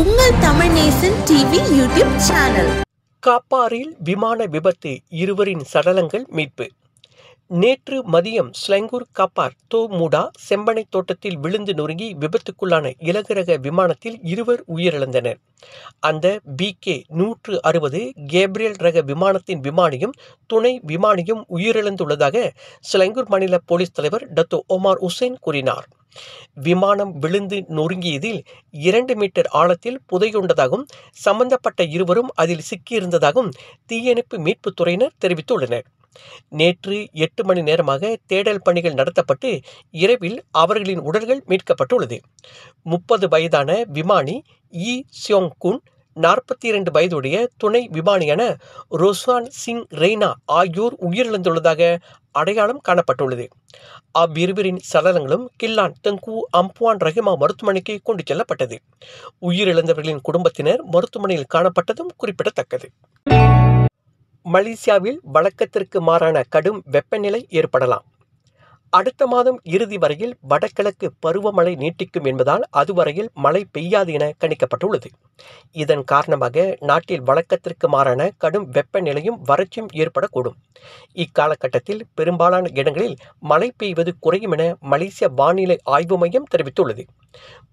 உங்கள் Tamil Nesan TV YouTube channel காப்பாரில் விமான விபத்து இருவரின் சடலங்கள் மீட்பு நேற்று மதியம் ஸ்லெங்கூர் காப்பார் தோமுடா செம்பனை தோட்டத்தில் விழுந்து நொறுங்கி விபத்துக்குள்ளான இலகுரக விமானத்தில் இருவர் உயிரிழந்தனர் அந்த பிகே நூற்று அறுபது கேப்ரியல் ரக விமானத்தின் விமானியும் துணை விமானியும் உயிரிழந்துள்ளதாக ஸ்லெங்கூர் மாநில போலீஸ் தலைவர் டத்தோ ஒமார் உசேன் கூறினார் விமானம் விழுந்து நொறுங்கியதில் இரண்டு மீட்டர் ஆழத்தில் புதையுண்டதாகவும் சம்பந்தப்பட்ட இருவரும் அதில் சிக்கியிருந்ததாகவும் தீயணைப்பு மீட்புத் துறையினர் தெரிவித்துள்ளனர் நேற்று எட்டு மணி நேரமாக தேடல் பணிகள் நடத்தப்பட்டு இரவில் அவர்களின் உடல்கள் மீட்கப்பட்டுள்ளது முப்பது வயதான விமானி இ சியோங் குன் நாற்பத்தி இரண்டு வயதுடைய துணை விமானியான ரோசான் சிங் ரெய்னா ஆகியோர் உயிரிழந்துள்ளதாக அடையாளம் காணப்பட்டுள்ளது அவ்விருவரின் சடலங்களும் கில்லான் தெங்கு அம்புவான் ரஹிமா மருத்துவமனைக்கு கொண்டு செல்லப்பட்டது உயிரிழந்தவர்களின் குடும்பத்தினர் மருத்துவமனையில் காணப்பட்டதும் குறிப்பிடத்தக்கது மலேசியாவில் வழக்கத்திற்கு மாறான கடும் வெப்பநிலை ஏற்படலாம் அடுத்த மாதம் இறுதி வரையில் வடகிழக்கு பருவமழை நீட்டிக்கும் என்பதால் அதுவரையில் மழை பெய்யாது என கணிக்கப்பட்டுள்ளது இதன் காரணமாக நாட்டில் வழக்கத்திற்கு மாறான கடும் வெப்பநிலையும் வறட்சியும் ஏற்படக்கூடும் இக்காலகட்டத்தில் பெரும்பாலான இடங்களில் மழை பெய்வது குறையும் என மலேசிய வானிலை ஆய்வு மையம் தெரிவித்துள்ளது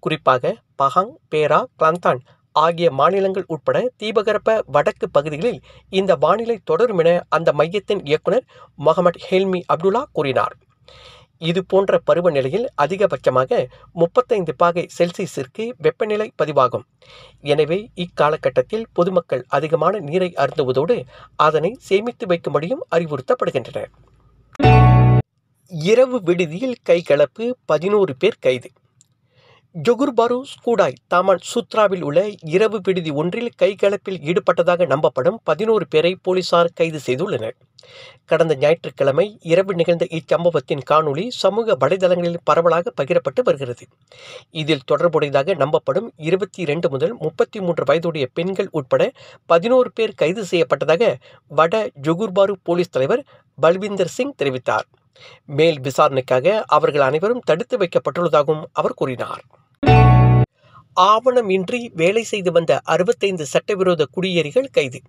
குறிப்பாக பஹாங் பேரா கிளந்தான் ஆகிய மாநிலங்கள் உட்பட தீபகரப்ப வடக்கு பகுதிகளில் இந்த வானிலை தொடரும் என அந்த மையத்தின் இயக்குனர் முகமது ஹெல்மி அப்துல்லா கூறினார் இது போன்ற பருவநிலையில் அதிகபட்சமாக முப்பத்தைந்து பாகை செல்சியஸிற்கு வெப்பநிலை பதிவாகும் எனவே இக்காலகட்டத்தில் பொதுமக்கள் அதிகமான நீரை அருந்துவதோடு அதனை சேமித்து வைக்கும்படியும் அறிவுறுத்தப்படுகின்றனர் இரவு விடுதியில் கைகலப்பு பதினோரு பேர் கைது ஜொகுர் ஸ்கூடாய் தாமல் சூத்ராவில் உள்ள இரவு விடுதி ஒன்றில் கைகலப்பில் ஈடுபட்டதாக நம்பப்படும் பதினோரு பேரை போலீசார் கைது செய்துள்ளனர் கடந்த ஞாயிற்றுக்கிழமை இரவு நிகழ்ந்த இச்சம்பவத்தின் காணொளி சமூக வலைதளங்களில் பரவலாக பகிரப்பட்டு வருகிறது இதில் தொடர்புடையதாக நம்பப்படும் இருபத்தி இரண்டு முதல் முப்பத்தி மூன்று வயதுடைய பெண்கள் உட்பட பதினோரு பேர் கைது செய்யப்பட்டதாக வட ஜொகுர்பாரு போலீஸ் தலைவர் பல்விந்தர் சிங் தெரிவித்தார் மேல் விசாரணைக்காக அவர்கள் அனைவரும் தடுத்து வைக்கப்பட்டுள்ளதாகவும் அவர் கூறினார் ஆவணமின்றி வேலை செய்து வந்த அறுபத்தைந்து சட்டவிரோத குடியேறிகள் கைது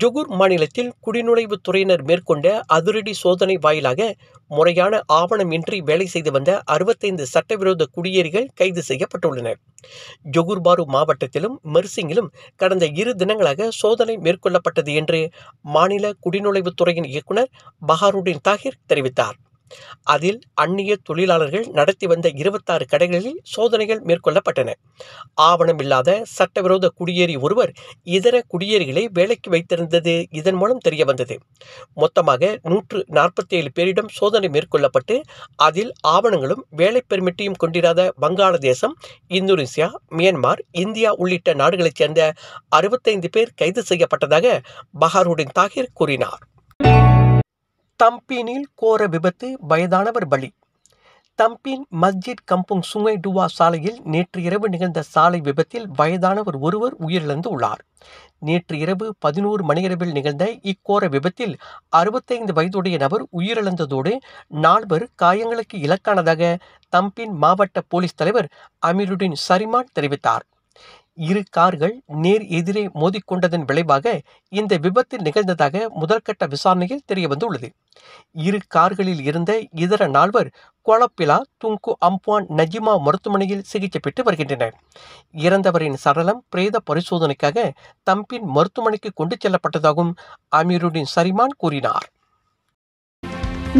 ஜொகூர் மாநிலத்தில் குடிநுழைவு துறையினர் மேற்கொண்ட அதிரடி சோதனை வாயிலாக முறையான ஆவணமின்றி வேலை செய்து வந்த அறுபத்தைந்து சட்டவிரோத குடியேறிகள் கைது செய்யப்பட்டுள்ளனர் ஜொகுர்பாரு மாவட்டத்திலும் மெர்சிங்கிலும் கடந்த இரு தினங்களாக சோதனை மேற்கொள்ளப்பட்டது என்று மாநில குடிநுழைவுத்துறையின் இயக்குநர் பஹாருடின் தாகிர் தெரிவித்தார் அதில் அந்நிய தொழிலாளர்கள் நடத்தி வந்த இருபத்தாறு கடைகளில் சோதனைகள் மேற்கொள்ளப்பட்டன ஆவணமில்லாத சட்டவிரோத குடியேறி ஒருவர் இதர குடியேறிகளை வேலைக்கு வைத்திருந்தது இதன் மூலம் தெரிய வந்தது மொத்தமாக நூற்று நாற்பத்தி ஏழு பேரிடம் சோதனை மேற்கொள்ளப்பட்டு அதில் ஆவணங்களும் வேலை பெருமிட்டியும் கொண்டிராத வங்காளதேசம் இந்தோனேசியா மியான்மார் இந்தியா உள்ளிட்ட நாடுகளைச் சேர்ந்த அறுபத்தைந்து பேர் கைது செய்யப்பட்டதாக பஹாருடின் தாகிர் கூறினார் தம்பீனில் கோர விபத்து வயதானவர் பலி தம்பின் மஸ்ஜித் கம்புங் சுங்கை டுவா சாலையில் நேற்று இரவு நிகழ்ந்த சாலை விபத்தில் வயதானவர் ஒருவர் உயிரிழந்து உள்ளார் நேற்று இரவு பதினோரு மணியளவில் நிகழ்ந்த இக்கோர விபத்தில் அறுபத்தைந்து வயதுடைய நபர் உயிரிழந்ததோடு நால்வர் காயங்களுக்கு இலக்கானதாக தம்பின் மாவட்ட போலீஸ் தலைவர் அமீருடின் சரிமான் தெரிவித்தார் இரு கார்கள் நேர் எதிரே மோதிக்கொண்டதன் விளைவாக இந்த விபத்து நிகழ்ந்ததாக முதற்கட்ட விசாரணையில் தெரியவந்துள்ளது இரு கார்களில் இருந்த இதர நால்வர் கொளப்பிலா துங்கு அம்பான் நஜிமா மருத்துவமனையில் சிகிச்சை பெற்று வருகின்றனர் இறந்தவரின் சடலம் பிரேத பரிசோதனைக்காக தம்பின் மருத்துவமனைக்கு கொண்டு செல்லப்பட்டதாகவும் அமீருடின் சரிமான் கூறினார்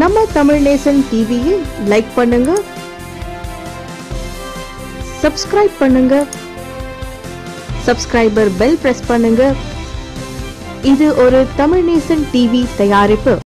நம்ம தமிழ் நேசன் டிவியில் லைக் பண்ணுங்க சப்ஸ்கிரைப் பண்ணுங்க சப்ஸ்கிரைபர் பெல் பிரஸ் பண்ணுங்க இது ஒரு தமிழ் நேசன் டிவி தயாரிப்பு